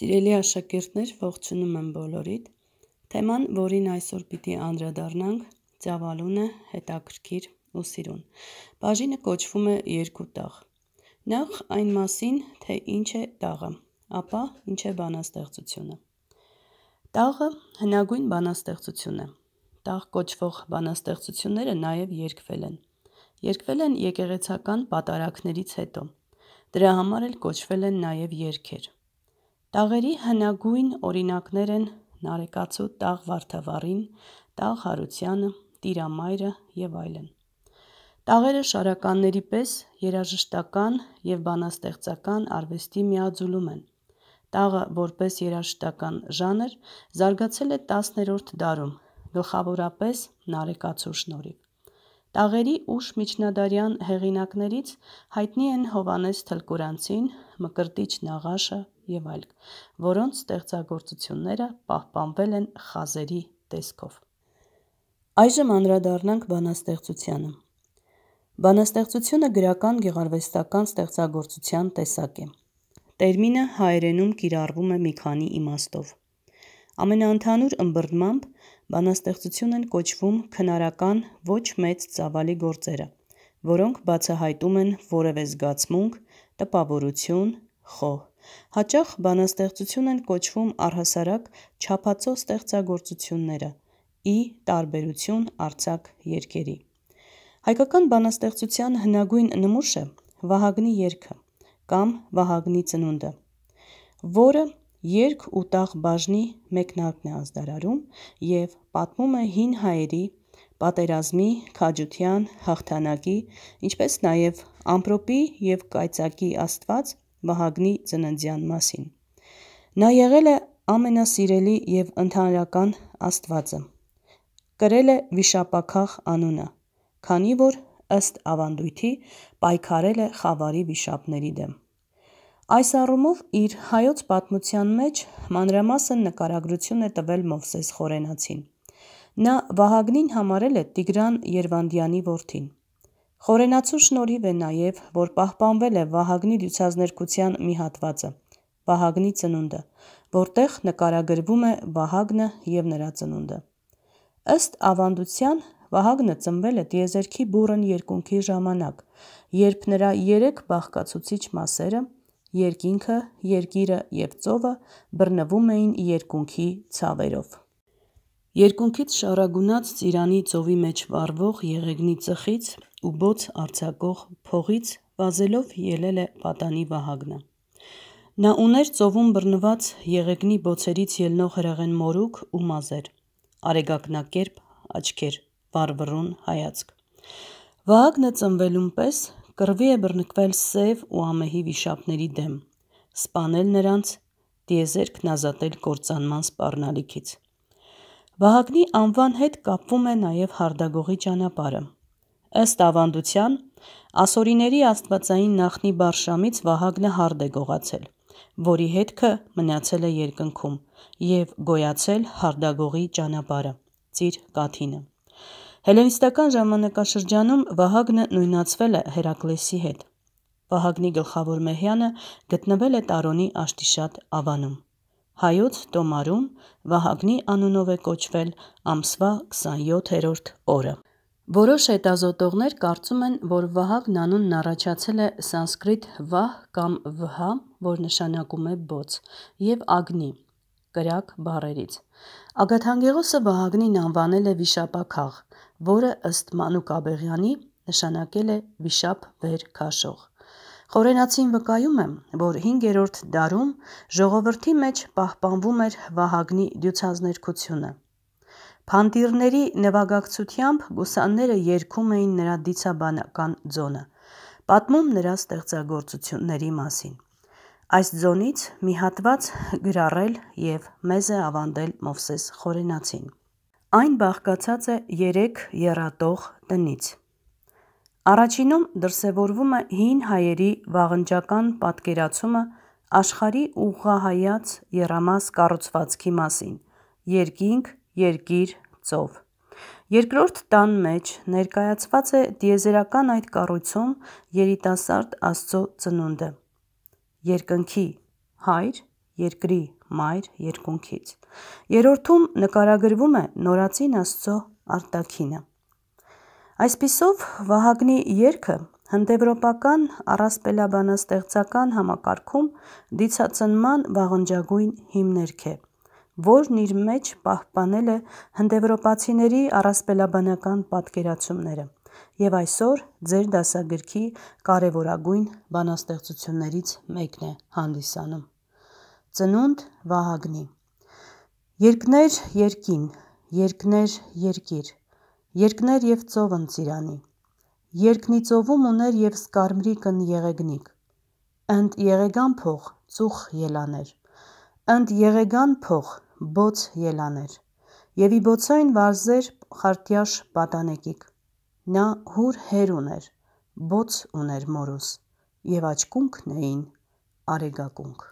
Սիրելի աշակերտներ, ողջունում եմ բոլորիդ։ Թեման, որին այսօր պիտի անդրադառնանք, ծավալուն է, հետաքրքիր ու սիրուն։ Բաժինը կոչվում է երկու տաղ։ Նախ այն մասին, թե ինչ է տաղը, ապա ինչ է բանաստեղծությունը։ Տաղը հնագույն բանաստեղծություն է։ Տաղ կոչվող բանաստեղծությունները նաև երկվել են։ Երկվել են եկեղեցական պատարակներից հետո։ Դրա համար էլ կոչվել են նաև երկեր։ երկ Տաղերի հնագույն օրինակներ են Նարեկացու տաղ Վարդավառին, տաղ Հարությանը, Տիրամայրը եւ այլն։ Տաղերը շարականների պես երաժշտական եւ բանաստեղծական արվեստի միաձուլում են։ Տաղը որպես երաժշտական ժանր զարգացել է 10-րդ դարում, գլխավորապես Նարեկացու շնորհիվ։ Տաղերի ուշ միջնադարյան հեղինակներից հայտնի են Հովանես Թլկուրանցին, Մկրտիչ Նաղաշը եւ այլ, որոնց ստեղծագործությունները պահպանվել են խազերի տեսքով։ Այժմ անդրադառնանք բանաստեղծությանը։ Բանաստեղծությունը գրական գեղարվեստական ստեղծագործության տեսակ է։ Տերմինը հայերենում կիրառվում է մի քանի իմաստով։ Ամենաընդհանուր ըմբռնմամբ բանաստեղծություն են կոչվում քնարական ոչ մեծ ծավալի գործերը, որոնք բացահայտում են որևէ զգացմունք, տպավորություն, խոհ։ Հաճախ բանաստեղծություն են կոչվում առհասարակ չափածո ստեղծագործությունները՝ ի տարբերություն արձակ երգերի։ Հայկական բանաստեղծության հնագույն նմուշը Վահագնի երգը կամ Վահագնի ծնունդը, որը երկ ու տաղ բաժնի մեկնարկն է ազդարարում և պատմում է հին հայերի պատերազմի, քաջության, հաղթանակի, ինչպես նաև ամպրոպի և կայծակի աստված Վահագնի ծննդյան մասին։ Նա եղել է ամենասիրելի և ընդհանրական աստվածը։ Կրել է վիշապաքաղ անունը, քանի որ ըստ ավանդույթի պայքարել է խավարի վիշապների դեմ։ Այս առումով իր հայոց պատմության մեջ մանրամասը նկարագրություն է տվել Մովսես Խորենացին։ Նա Վահագնին համարել է Տիգրան Երվանդյանի որդին։ Խորենացու շնորհիվ է նաև, որ պահպանվել է Վահագնի դյուցազներկության մի հատվածը՝ Վահագնի ծնունդը, որտեղ նկարագրվում է Վահագնը եւ նրա ծնունդը։ Ըստ ավանդության Վահագնը ծնվել է Տիեզերքի բուրըն երկունքի ժամանակ, երբ նրա 3 բաղկացուցիչ մասերը Երկինքը, երկիրը եւ ծովը բռնվում էին երկունքի ցավերով։ Երկունքից շարագունած ծիրանի ծովի մեջ վառվող եղեգնի ծխից ու բոց արցակող փողից վազելով ելել է պատանի Վահագնը։ Նա ուներ ծովում բռնված եղեգնի բոցերից ելնող հրեղեն մորուք ու մազեր, արեգակնակերպ աչքեր, վարվռուն հայացք։ Վահագնը ծնվելուն պես կռվի է բռնկվել սև ու ամեհի վիշապների դեմ, սպանել նրանց, դիեզերքն ազատել կործանման սպառնալիքից։ Վահագնի անվան հետ կապվում է նաև Հարդագողի ճանապարհը։ Ըստ ավանդության, ասորիների աստվածային նախնի բարշամից Վահագնը հարդ է գողացել, որի հետքը մնացել է երկնքում եւ գոյացել Հարդագողի ճանապարհը՝ ծիր կաթինը։ Հելևիստական ժամանակաշրջանում Վահագնը նույնացվել է Հերակլեսի հետ։ Վահագնի գլխավոր մեհյանը գտնվել է Տարոնի Աշտիշատ ավանում։ Հայոց Տոմարում Վահագնի անունով է կոչվել ամսվա 27-րդ օրը։ Որոշ հետազոտողներ կարծում են, որ Վահագն անունն առաջացել է սանսկրիտ վահ կամ վհա, որ նշանակում է բոց, եւ ագնի, կրակ բառերից։ Ագաթանգեղոսը Վահագնին անվանել է վիշապաքաղ, որը ըստ Մանուկ Աբեղյանի նշանակել է վիշապ վեր քաշող։ Խորենացին վկայում եմ, որ 5-րդ դարում ժողովրդի մեջ պահպանվում էր Վահագնի դյուցազներկությունը։ Փանտիրների նվագակցությամբ գուսանները երգում էին նրա դիցաբանական ձոնը, պատմում նրա ստեղծագործությունների մասին։ Այս ձոնից մի հատված գրառել եւ մեզ է ավանդել Մովսես Խորենացին։ Այն բաղկացած է 3 երատող տնից։ Առաջինում դրսևորվում է հին հայերի վաղնջական պատկերացումը աշխարի ուղղահայաց երամաս կառուցվածքի մասին՝ երկինք, երկիր, ծով։ Երկրորդ տան մեջ ներկայացված է դիեզերական այդ կառույցում երիտասարդ Աստծո ծնունդը։ Երկնքի հայր երկրի մայր երկունքից։ Երորդում նկարագրվում է նորածին Աստծո արտաքինը։ Այսպիսով Վահագնի երգը հնդեվրոպական առասպելաբանաստեղծական համակարգում դիցացնման վաղնջագույն հիմներք է, որն իր մեջ պահպանել է հնդեվրոպացիների առասպելաբանական պատկերացումները եւ այսօր ձեր դասագրքի կարևորագույն բանաստեղծություններից մեկն է հանդիսանում։ Ծնունդ Վահագնի Երկներ երկին, երկներ երկիր, երկներ եւ ծովն ծիրանի։ Երկնի ծովում ուներ եւ սկարմրիկն եղեգնիկ։ Ընդ եղեգան փող ծուխ ելաներ։ Ընդ եղեգան փող բոց ելաներ։ Եվ ի բոցային վարզեր խարտյաշ պատանեկիկ։ Նա հուր հեր ուներ, բոց ուներ մորուս, եւ աչքունքն էին արեգակունք։